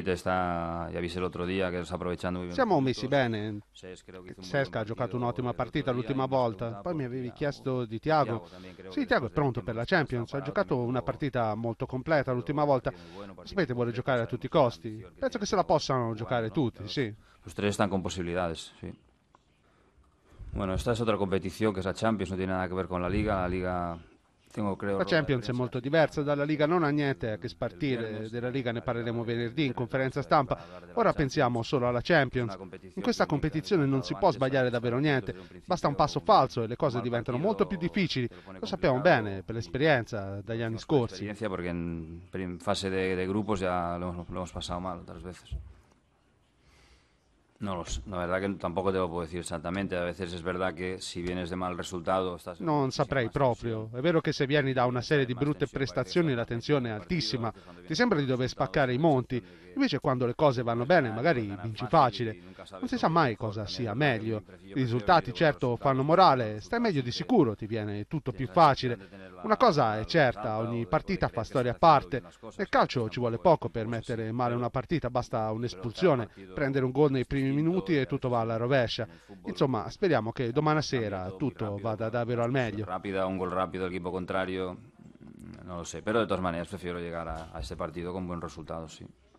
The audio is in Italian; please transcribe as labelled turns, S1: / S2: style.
S1: Rapid sta, ya visto el otro che sta aprovechando Siamo messi
S2: bene. Sesca ha giocato un'ottima partita l'ultima volta. Poi mi avevi chiesto di Tiago. Sì, Tiago è pronto per la Champions. Ha giocato una partita molto completa l'ultima volta. Sapete, vuole giocare a tutti i costi. Penso che se la possano giocare tutti, sì.
S1: Los tres están con posibilidades, sì. Bueno, esta es otra competición que es la Champions, no tiene nada que ver con la Liga. La Liga Tengo, credo, la Champions
S2: è molto diversa dalla Liga, non ha niente a che spartire, della Liga ne parleremo venerdì in conferenza stampa. Ora pensiamo solo alla Champions. In questa competizione non si può sbagliare davvero niente, basta un passo falso e le cose diventano molto più difficili. Lo sappiamo bene per
S1: l'esperienza dagli anni scorsi. Perché in fase di gruppo già lo hemos passato male altre volte. No, la verdad que tampoco te lo puedo decir esattamente, a veces es verdad che se vienes de mal risultato... Estás
S2: non saprei proprio, è vero che se vieni da una serie di brutte prestazioni la tensione è altissima, ti sembra di dover spaccare i monti, invece quando le cose vanno bene magari vinci facile. Non si sa mai cosa sia meglio. I risultati certo fanno morale, stai meglio di sicuro, ti viene tutto più esatto, facile. Una cosa è certa, ogni partita fa storia a parte. Nel calcio ci vuole poco per mettere male una partita, basta un'espulsione, prendere un gol nei primi minuti e tutto va alla rovescia. Insomma, speriamo che domani sera tutto vada davvero al meglio.
S1: un gol rapido al equipo contrario, non lo so, però de todas maneras prefiero llegar a, questo partito con buenos resultados, sì.